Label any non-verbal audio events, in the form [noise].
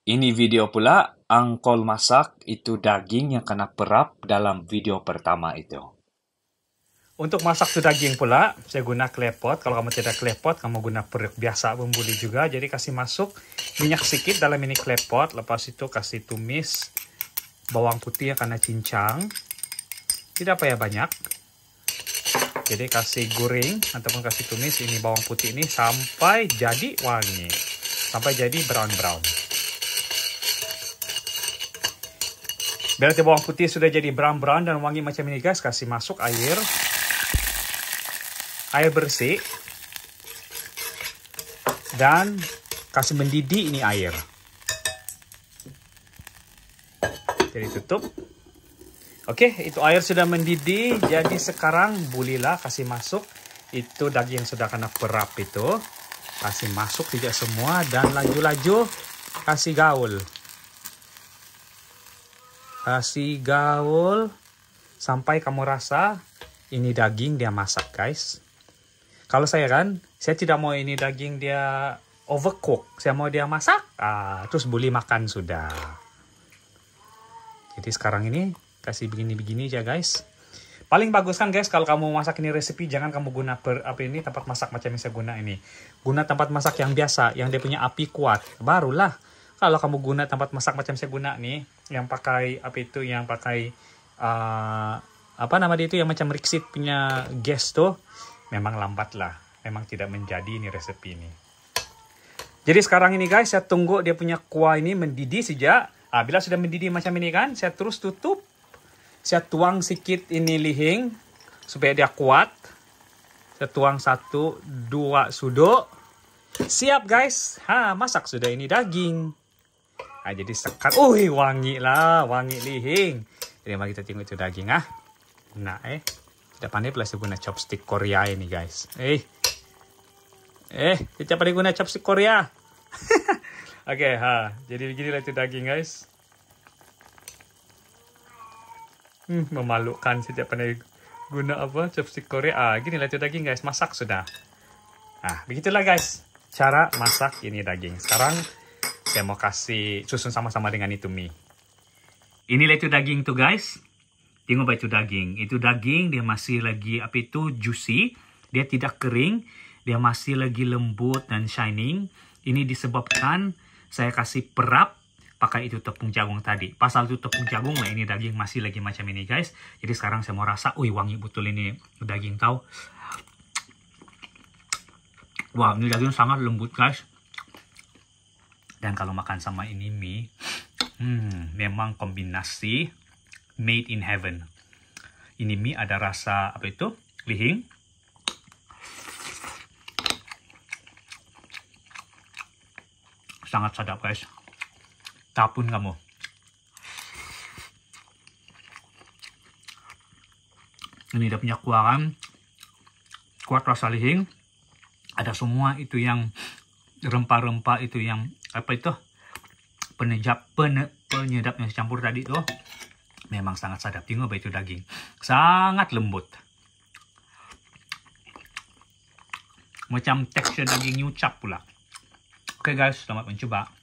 Ini video pula angkol masak itu daging yang kena perap dalam video pertama itu. Untuk masak tuh daging pula, saya guna klepot. Kalau kamu tidak klepot, kamu guna perut biasa pun juga. Jadi kasih masuk minyak sedikit dalam ini klepot. Lepas itu kasih tumis bawang putih yang kena cincang. Tidak apa ya banyak. Jadi kasih goreng ataupun kasih tumis ini bawang putih ini sampai jadi wangi. Sampai jadi brown-brown. Berarti bawang putih sudah jadi brown-brown dan wangi macam ini guys. Kasih masuk air. Air bersih. Dan kasih mendidih ini air. Jadi tutup. Oke, itu air sudah mendidih. Jadi sekarang bulilah kasih masuk. Itu daging yang sudah kena perap itu. Kasih masuk tidak semua dan laju-laju kasih gaul kasih gaul sampai kamu rasa ini daging dia masak guys kalau saya kan saya tidak mau ini daging dia overcook saya mau dia masak ah, terus boleh makan sudah jadi sekarang ini kasih begini-begini aja guys paling bagus kan guys kalau kamu masak ini resepi jangan kamu guna per, apa ini tempat masak macam yang saya guna ini guna tempat masak yang biasa yang dia punya api kuat barulah kalau kamu guna tempat masak macam saya guna nih yang pakai apa itu yang pakai uh, apa nama dia itu yang macam riksit punya gas tuh memang lambat lah memang tidak menjadi ini resep ini jadi sekarang ini guys saya tunggu dia punya kuah ini mendidih sejak ah, bila sudah mendidih macam ini kan saya terus tutup saya tuang sedikit ini lihing supaya dia kuat saya tuang satu dua sudu. Siap guys, ha masak sudah ini daging ah jadi sekat. Ui oh. wangi lah, wangi lihing. Jadi mari kita tengok itu daging ah. Nah, eh. Tidak pandai pula guna chopstick Korea ini, guys. Eh. Eh, kita pandai guna chopstick Korea. [laughs] Oke, okay, ha. Jadi beginilah itu daging, guys. Hmm, memalukan setiap pandai guna apa chopstick Korea. Ah, lah itu daging, guys. Masak sudah. Nah, begitulah, guys. Cara masak ini daging. Sekarang saya mau kasih susun sama-sama dengan itu mie. Ini itu daging tuh guys. Tengok itu daging. Itu daging dia masih lagi apa itu juicy. Dia tidak kering. Dia masih lagi lembut dan shining. Ini disebabkan saya kasih perap pakai itu tepung jagung tadi. Pasal itu tepung jagung lah ini daging masih lagi macam ini guys. Jadi sekarang saya mau rasa, wih wangi betul ini daging tau. Wah ini daging sangat lembut guys. Dan kalau makan sama ini mie, hmm, memang kombinasi made in heaven. Ini mie ada rasa apa itu? Lihing. Sangat sedap guys. Tapun kamu. Ini ada punya kuaran. Kuat rasa lihing. Ada semua itu yang rempah-rempah itu yang apa itu penyedap penyedap yang dicampur tadi tuh memang sangat sadap tinggal apa itu daging sangat lembut macam tekstur daging nyucap pula oke okay guys selamat mencoba